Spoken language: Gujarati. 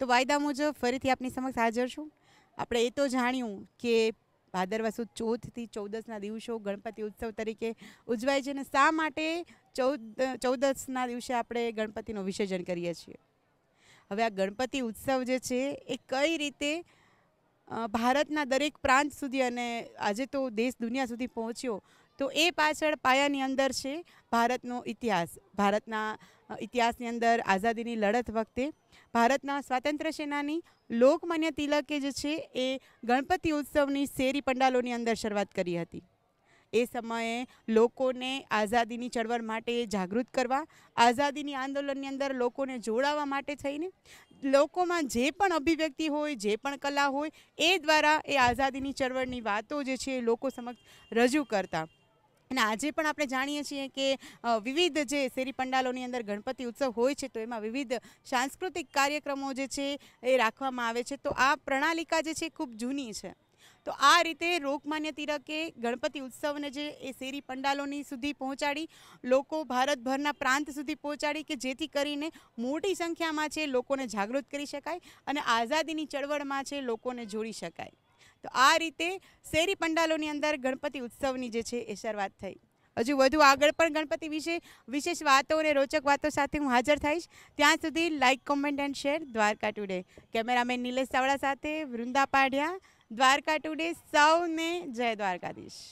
તો વાયદા મુજબ ફરીથી આપની સમક્ષ હાજર છું આપણે એ તો જાણ્યું કે ભાદરવા સુદ ચોથથી ચૌદસના દિવસો ગણપતિ ઉત્સવ તરીકે ઉજવાય છે અને શા માટે ચૌદ ચૌદસના દિવસે આપણે ગણપતિનું વિસર્જન કરીએ છીએ હવે આ ગણપતિ ઉત્સવ જે છે એ કઈ રીતે ભારતના દરેક પ્રાંત સુધી અને આજે તો દેશ દુનિયા સુધી પહોંચ્યો તો એ પાછળ પાયાની અંદર છે ભારતનો ઇતિહાસ ભારતના ઇતિહાસની અંદર આઝાદીની લડત વખતે ભારતના સ્વાતંત્ર્ય સેનાની લોકમાન્ય તિલકે જે છે એ ગણપતિ ઉત્સવની શેરી પંડાલોની અંદર શરૂઆત કરી હતી એ સમયે લોકોને આઝાદીની ચળવળ માટે જાગૃત કરવા આઝાદીની આંદોલનની અંદર લોકોને જોડાવા માટે થઈને લોકોમાં જે પણ અભિવ્યક્તિ હોય જે પણ કલા હોય એ દ્વારા એ આઝાદીની ચળવળની વાતો જે છે એ લોકો સમક્ષ રજૂ કરતા અને આજે પણ આપણે જાણીએ છીએ કે વિવિધ જે શેરી પંડાલોની અંદર ગણપતિ ઉત્સવ હોય છે તો એમાં વિવિધ સાંસ્કૃતિક કાર્યક્રમો જે છે એ રાખવામાં આવે છે તો આ પ્રણાલિકા જે છે ખૂબ જૂની છે તો આ રીતે રોકમાન્ય તિરકે ગણપતિ ઉત્સવને જે એ શેરી પંડાલોની સુધી પહોંચાડી લોકો ભારતભરના પ્રાંત સુધી પહોંચાડી કે જેથી કરીને મોટી સંખ્યામાં છે લોકોને જાગૃત કરી શકાય અને આઝાદીની ચળવળમાં છે લોકોને જોડી શકાય તો આ રીતે શેરી પંડાલોની અંદર ગણપતિ ઉત્સવની જે છે એ શરૂઆત થઈ હજુ વધુ આગળ પણ ગણપતિ વિશે વિશેષ વાતો અને રોચક વાતો સાથે હું હાજર થઈશ ત્યાં સુધી like comment and share Dwarka today cameraman Nilesh Chavda સાથે વૃંદા પાઢિયા દ્વારકા ટુડે સૌને જય દ્વારકાધીશ